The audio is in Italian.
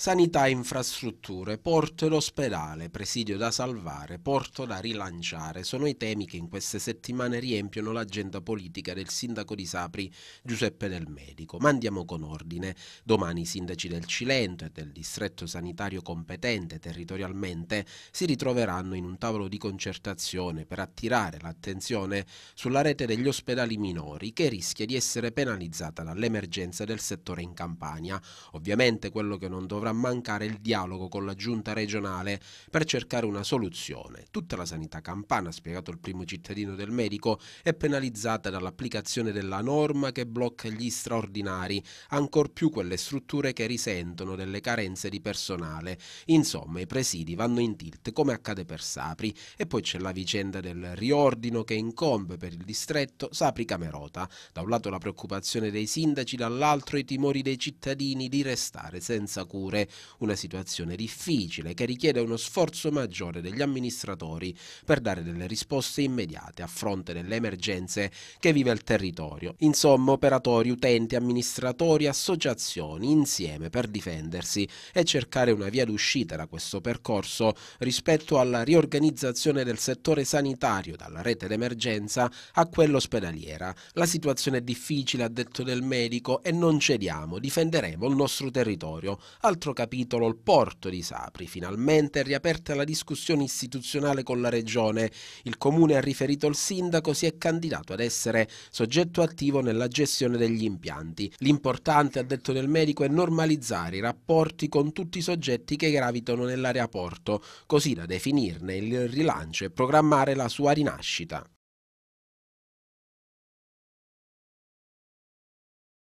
Sanità e infrastrutture, porto ed ospedale, presidio da salvare, porto da rilanciare, sono i temi che in queste settimane riempiono l'agenda politica del sindaco di Sapri Giuseppe Del Medico. Ma andiamo con ordine. Domani i sindaci del Cilento e del distretto sanitario competente territorialmente si ritroveranno in un tavolo di concertazione per attirare l'attenzione sulla rete degli ospedali minori che rischia di essere penalizzata dall'emergenza del settore in Campania. Ovviamente quello che non dovrà a mancare il dialogo con la giunta regionale per cercare una soluzione. Tutta la sanità campana, ha spiegato il primo cittadino del medico, è penalizzata dall'applicazione della norma che blocca gli straordinari, ancor più quelle strutture che risentono delle carenze di personale. Insomma, i presidi vanno in tilt come accade per Sapri e poi c'è la vicenda del riordino che incombe per il distretto Sapri-Camerota. Da un lato la preoccupazione dei sindaci, dall'altro i timori dei cittadini di restare senza cure vivere, una situazione difficile che richiede uno sforzo maggiore degli amministratori per dare delle risposte immediate a fronte delle emergenze che vive il territorio. Insomma, operatori, utenti, amministratori, associazioni insieme per difendersi e cercare una via d'uscita da questo percorso rispetto alla riorganizzazione del settore sanitario dalla rete d'emergenza a quella ospedaliera. La situazione è difficile, ha detto del medico, e non cediamo, difenderemo il nostro territorio. Altro altro capitolo il porto di Sapri. Finalmente è riaperta la discussione istituzionale con la regione. Il comune ha riferito il sindaco si è candidato ad essere soggetto attivo nella gestione degli impianti. L'importante, ha detto del medico, è normalizzare i rapporti con tutti i soggetti che gravitano nell'area porto, così da definirne il rilancio e programmare la sua rinascita.